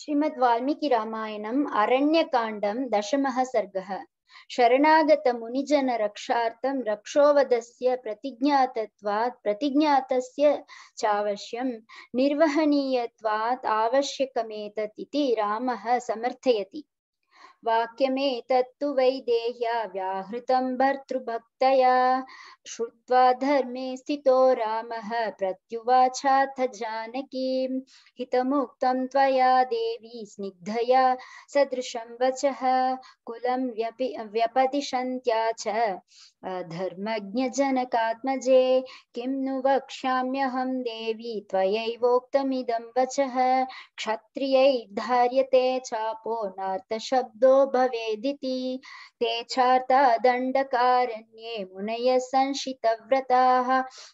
श्रीमद् वाल्मीकि रामायणम् अरण्यकाण्डं दशमः सर्गः शरणागतमुनिजनरक्षार्थं रक्षोवधस्य प्रतिज्ञातत्वात् प्रतिज्ञातस्य चावश्यं निर्वहणीयत्वात् आवश्यकमेतत् इति रामः समर्थयति वाक्यमेतत्तु वैदेह्या देह्या व्याहृतं भर्तृभक् भक्तया श्रुत्वा धर्मे स्थितो रामः प्रत्युवाचाथ जानकीं हितमुक्तं त्वया देवी स्निग्धया सदृशं वचः कुलं व्यपि व्यपतिशन्त्या च धर्मज्ञजनकात्मजे किं नु वक्ष्याम्यहं देवी त्वयैवोक्तमिदं वचः क्षत्रियै धार्यते चापो नार्थशब्दो भवेदिति ते चार्ता दण्डकारण्ये मुनय संशित व्रता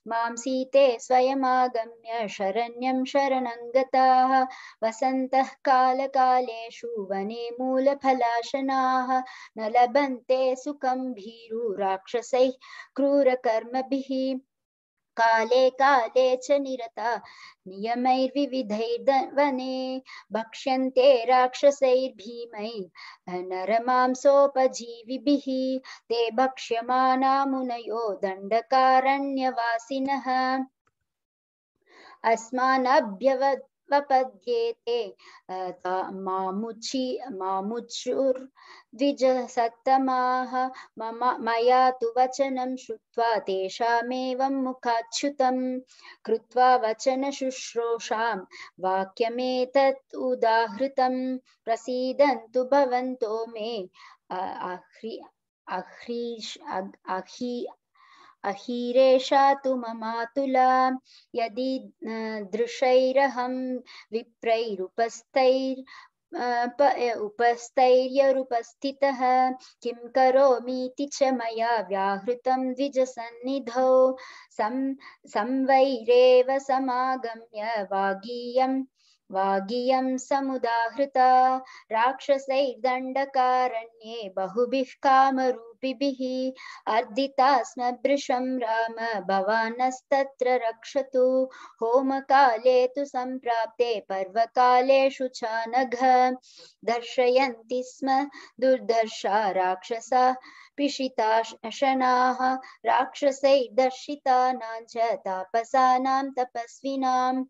मां सीते आगम्य शरण्यं गता वसंत काल कालकालेषु वने फलाशना न लभन्ते सुखं भीरु राक्षसैः क्रूरकर्मभिः काले काले च निरता नियमैर्विविधैर्दवने भक्ष्यन्ते राक्षसैर्भीमै नरमांसोपजीविभिः ते भक्ष्यमाना मुनयो दण्डकारण्यवासिनः अस्मानभ्यवत् वपद्येते मामुचि मामुचुर्द्विजसत्तमाः मम मया तु वचनं श्रुत्वा तेषामेवं मुखाच्युतं कृत्वा वचनशुश्रूषां वाक्यमेतत् उदाहृतं प्रसीदन्तु भवन्तो मे अह्रि अह्री अहिरेशा तु ममातुला यदि दृशैरहं विप्रैरुपस्थैर् उपस्थैर्यरुपस्थितः किं करोमीति च मया व्याहृतं द्विजसन्निधौ सं संवैरेव समागम्य वागीयं वागीयं समुदाहृता राक्षसैर्दण्डकारण्ये बहुभिः कामरूपिभिः अर्दिता स्म भृशं राम भवानस्तत्र रक्षतु होमकाले तु सम्प्राप्ते पर्वकालेषु च नघ दर्शयन्ति स्म दुर्दर्शा राक्षसा पिशिता शनाः राक्षसैर्दर्शितानां च तापसानां तपस्विनाम्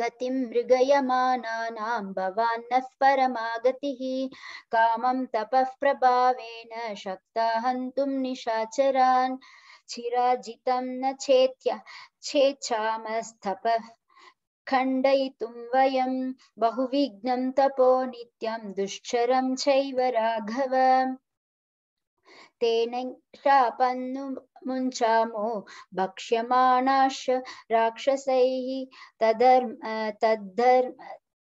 गतिं मृगयमानानां भवान्नः परमागतिः काम तपः शक्ता हन्तुं निशाचरान् चिराजितं न चेत्य छेच्छामस्तपः तपो नित्यं दुश्चरं चैव तेन शापन्नु मुञ्चामो भक्ष्यमाणाश राक्षसैः तदर्म तद्धर्म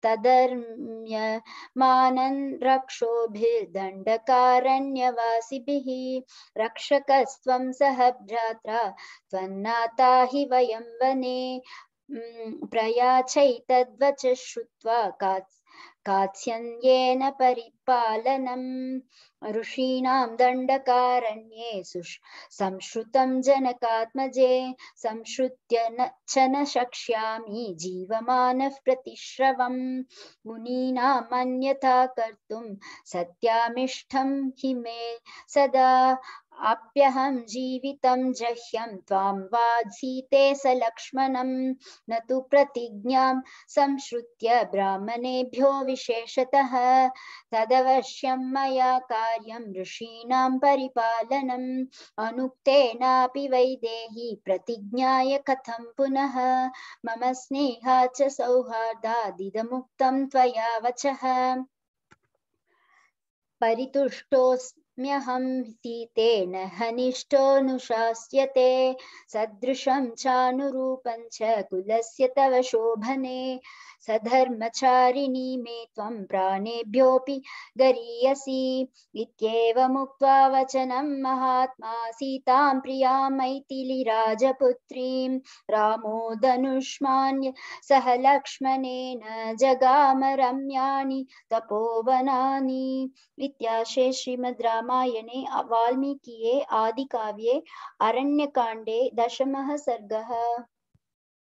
तदर्म्यमानन् रक्षोभिर्दण्डकारण्यवासिभिः रक्षकस्त्वं सह भ्रात्रा त्वन्नाता हि वयं वने प्रयाचैतद्वच श्रुत्वा कात् कात्स्यन्येन परिपालनम् ऋषीणां दण्डकारण्ये सुष् संश्रुतं जनकात्मजे संश्रुत्य न च न शक्ष्यामि जीवमानः प्रतिश्रवम् मुनीनामन्यथा कर्तुं सत्यामिष्ठं हि मे सदा आप्यहं जीवित जह्यम त्वां वाधीते स लक्ष्मणम न तो प्रतिज्ञा संश्रुत्य ब्राह्मणेभ्यो विशेषतः तदवश्यम मया कार्यं ऋषीण परिपालनम् अनुक्ना वैदेही प्रतिज्ञाय कथं पुनः मम स्नेहा च सौहार्दादिदमुक्तं त्वया वचः परितुष्टोस् म्यहं सीतेन हनिष्ठोऽनुशास्यते सदृशं चानुरूपं च कुलस्य तव शोभने सधर्मचारिणी मे त्वं प्राणेभ्योऽपि गरीयसी इत्येवमुक्त्वा वचनं महात्मा सीतां प्रिया मैथिलीराजपुत्रीं रामो धनुष्मान्य सह लक्ष्मणेन जगाम रम्याणि तपोवनानि इत्याशे श्रीमद् रामायणे वाल्मीकिये आदिकाव्ये अरण्यकाण्डे दशमः सर्गः